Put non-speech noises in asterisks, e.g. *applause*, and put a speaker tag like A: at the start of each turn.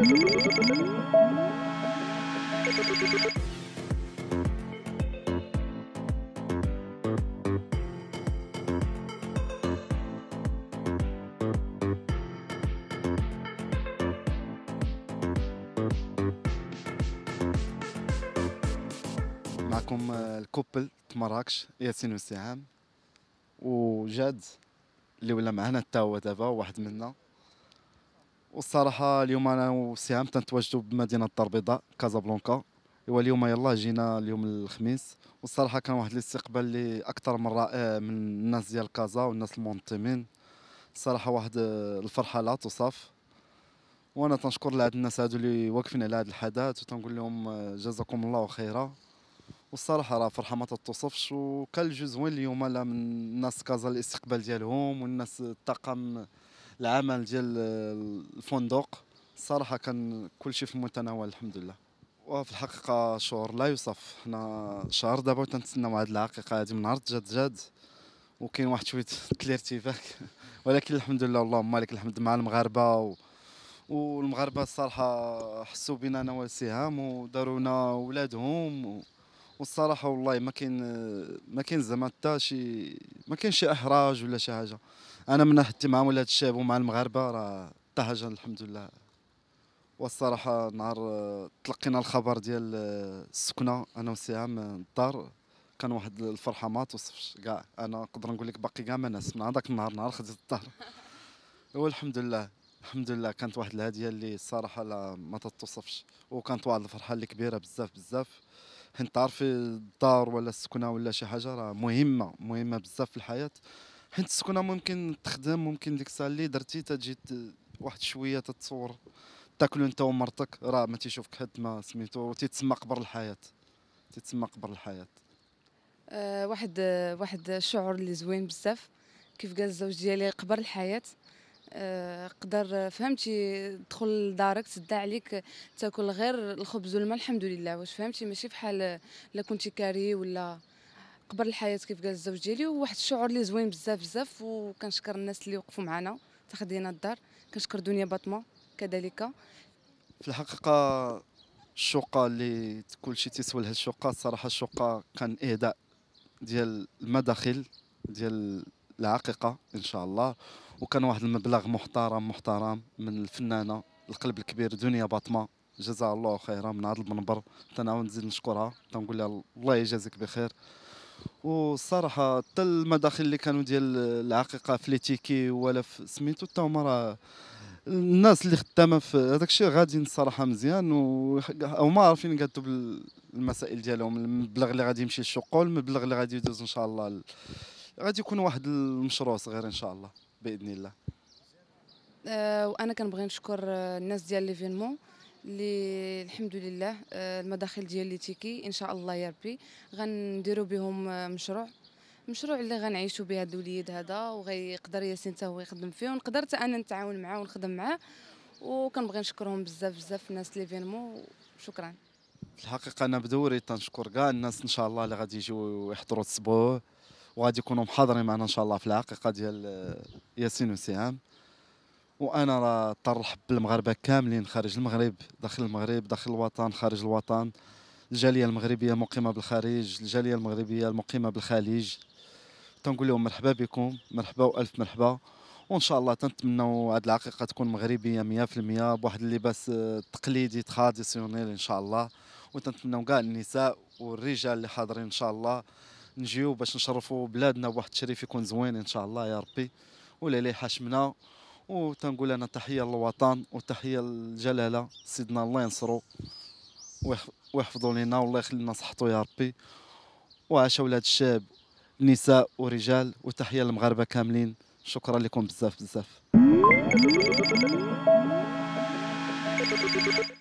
A: معكم الكوبل مراكش ياسين وسهام وجاد اللي ولا معنا حتى هو دابا واحد منا والصراحه اليوم انا وسي عام تنتواجدوا بمدينه الدار البيضاء كازابلانكا ايوا اليوم يلا جينا اليوم الخميس والصراحه كان واحد الاستقبال اللي اكثر من رائع من الناس ديال كازا والناس المنظمين الصراحه واحد الفرحه لا توصف وانا تنشكر لهاد الناس هادو اللي واقفين على هاد الحدث وتنقول لهم جزاكم الله خيرا والصراحه راه فرحه ما تتوصفش وكان الجو زوين اليوم لا من الناس كازا الاستقبال ديالهم والناس الطاقم العمل ديال الفندق صراحه كان كل شيء في المتناول الحمد لله وفي الحقيقه شهور لا يوصف حنا شهر دابا تنتسناو هاد العقيقه هادي من نهار جد جد وكاين واحد شويه الارتباك *laughs* ولكن الحمد لله اللهم لك الحمد مع المغاربه و... والمغاربه الصراحه حسوا بنا انا والسهام ودارونا ولادهم و... والصراحه والله ما كاين ما كاين زعما حتى شي ما كاين شي احراج ولا شي حاجه انا من ناحيتي مع ولاد الشاب ومع المغاربه راه طهجا الحمد لله والصراحه نهار تلقينا الخبر ديال السكنه انا وسيها من الدار كان واحد الفرحه ما توصفش كاع انا نقدر نقول لك باقي كاع ما ناس من هذاك النهار نهار خديت الدار *laughs* والحمد لله الحمد لله كانت واحد الهديه اللي الصراحه لا ما تتوصفش وكانت واحد الفرحه اللي كبيره بزاف بزاف حيت تعرفي الدار ولا السكنه ولا شي حاجه راه مهمه مهمه بزاف في الحياه حيت السكنه ممكن تخدم ممكن ديك الساعه اللي درتي تجي واحد شويه تتصور تاكلو انت ومرتك راه ما تيشوفك حد ما سميتو تيتسمى قبر الحياه تيتسمى قبر الحياه
B: أه واحد أه واحد الشعور اللي زوين بزاف كيف قال الزوج ديالي قبر الحياه أه قدر فهمتي تدخل لدارك تدع عليك تاكل غير الخبز والماء الحمد لله واش فهمتي ماشي بحال لا كنتي كاري ولا قبر الحياه كيف قال الزوج ديالي وواحد الشعور اللي زوين بزاف بزاف وكنشكر الناس اللي وقفوا معنا تخدينا الدار كنشكر دنيا باطمه كذلك
A: في الحقيقه الشقه اللي كلشي تسوى لها الشقه الصراحه الشقه كان اهداء ديال المداخل ديال العقيقه ان شاء الله وكان واحد المبلغ محترم محترم من الفنانه القلب الكبير دنيا باطمه جزاها الله خيرا من هذا المنبر تنعاود نزيد نشكرها تنقول لها الله يجازيك بخير والصراحه حتى المداخل اللي كانوا ديال العقيقه في ليتيكي ولا في سميتو حتى هما راه الناس اللي خدامه في هذاك الشيء غاديين الصراحه مزيان وهما عارفين يقادوا بالمسائل ديالهم المبلغ اللي غادي يمشي للشقول المبلغ اللي غادي يدوز ان شاء الله غادي يكون واحد المشروع صغير ان شاء الله باذن الله
B: آه، وانا كنبغي نشكر الناس ديال ليفينمون اللي الحمد لله آه، المداخل ديال اللي تيكي ان شاء الله يا ربي غنديروا بهم آه، مشروع مشروع اللي غنعيشوا به هذا الوليد هذا وغيقدر ياسين حتى هو يخدم فيه ونقدر حتى انا نتعاون معاه ونخدم معاه وكنبغي نشكرهم بزاف بزاف الناس ليفينمون فينمو شكرا
A: الحقيقه انا بدوري تنشكر كاع الناس ان شاء الله اللي غادي يجيو يحضروا الاسبوع وغادي يكونوا محاضرين معنا ان شاء الله في الحقيقه ديال آه، ياسين وسهام وانا راه ترحب بالمغاربه كاملين خارج المغرب داخل المغرب داخل الوطن خارج الوطن الجاليه المغربيه المقيمه بالخارج الجاليه المغربيه المقيمه بالخليج تنقول لهم مرحبا بكم مرحبا والف مرحبا وان شاء الله تنتمنوا هذه العقيقه تكون مغربيه 100% بواحد اللباس تقليدي تراديسيونيل ان شاء الله وتنتمنوا كاع النساء والرجال اللي حاضرين ان شاء الله نجيو باش نشرفوا بلادنا بواحد التشريف يكون زوين ان شاء الله يا ربي ولا اللي حشمنا وتنقول انا تحيه للوطن وتحيه للجلاله سيدنا الله ينصرو ويحفظوا لينا والله يخلي لنا صحته يا ربي وعاش ولاد الشعب نساء ورجال وتحيه للمغاربه كاملين شكرا لكم بزاف بزاف